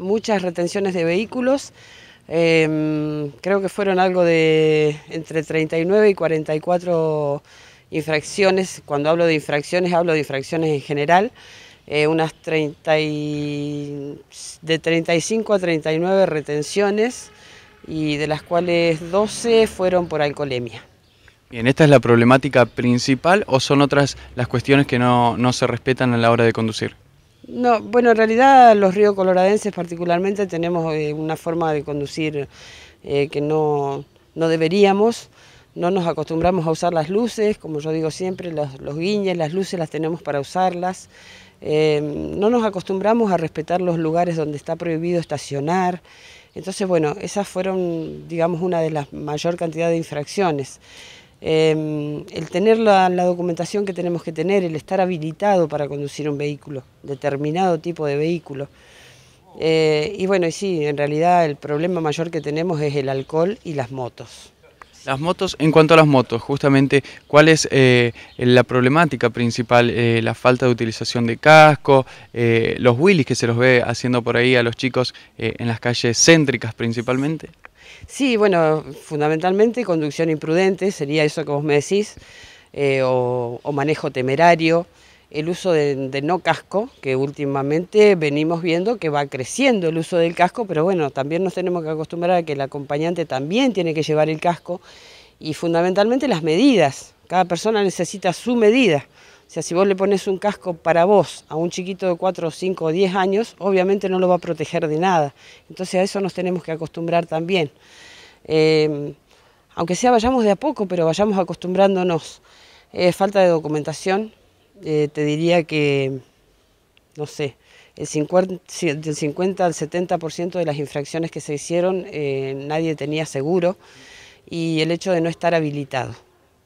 muchas retenciones de vehículos. Em, creo que fueron algo de entre 39 y 44 infracciones. Cuando hablo de infracciones, hablo de infracciones en general. Eh, unas 30 de 35 a 39 retenciones y de las cuales 12 fueron por alcoholemia. Bien, ¿esta es la problemática principal o son otras las cuestiones que no se respetan a la hora de conducir? No, bueno, en realidad los ríos coloradenses particularmente tenemos eh, una forma de conducir eh, que no, deberíamos, no nos acostumbramos a usar las luces, como yo digo siempre, los, los guiñes, las luces las tenemos para usarlas, em, no nos acostumbramos a respetar los lugares donde está prohibido estacionar, entonces bueno, esas fueron, digamos, una de las mayor cantidad de infracciones. Em, el tener la, documentación que tenemos que tener, el estar habilitado para conducir un vehículo, determinado tipo de vehículo. Eh, y bueno, y sí, en realidad el problema mayor que tenemos es el alcohol y las motos. Las motos, en cuanto a las motos, justamente, ¿cuál es eh, la problemática principal? Eh, la falta de utilización de casco, los wheelies que se los ve haciendo por ahí a los chicos en las calles céntricas principalmente. Sí, bueno, fundamentalmente conducción imprudente, sería eso que vos me decís, eh, o, manejo temerario, el uso de, no casco, que últimamente venimos viendo que va creciendo el uso del casco, pero bueno, también nos tenemos que acostumbrar a que el acompañante también tiene que llevar el casco y fundamentalmente las medidas, cada persona necesita su medida. O sea, si vos le pones un casco para vos a un chiquito de 4, 5 o 10 años, obviamente no lo va a proteger de nada. Entonces a eso nos tenemos que acostumbrar también. Em, aunque sea vayamos de a poco, pero vayamos acostumbrándonos. Eh, falta de documentación, eh, te diría que, no sé, el 50, del 50 al 70% de las infracciones que se hicieron eh, nadie tenía seguro y el hecho de no estar habilitado.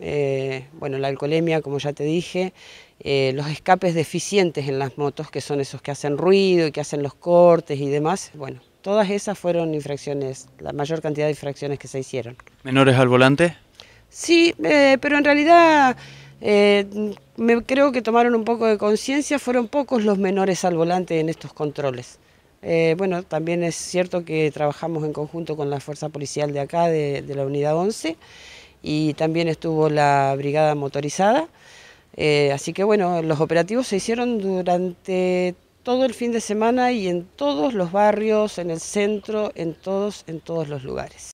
Eh, bueno, la alcoholemia, como ya te dije, eh, los escapes deficientes en las motos, que son esos que hacen ruido y que hacen los cortes y demás, bueno, todas esas fueron infracciones, la mayor cantidad de infracciones que se hicieron. ¿Menores al volante? Sí, eh, pero en realidad me creo que tomaron un poco de conciencia, fueron pocos los menores al volante en estos controles. bueno, también es cierto que trabajamos en conjunto con la Fuerza Policial de acá, de, de la Unidad 11, y también estuvo la brigada motorizada. Eh, así que bueno, los operativos se hicieron durante todo el fin de semana y en todos los barrios, en el centro, en todos, en todos los lugares.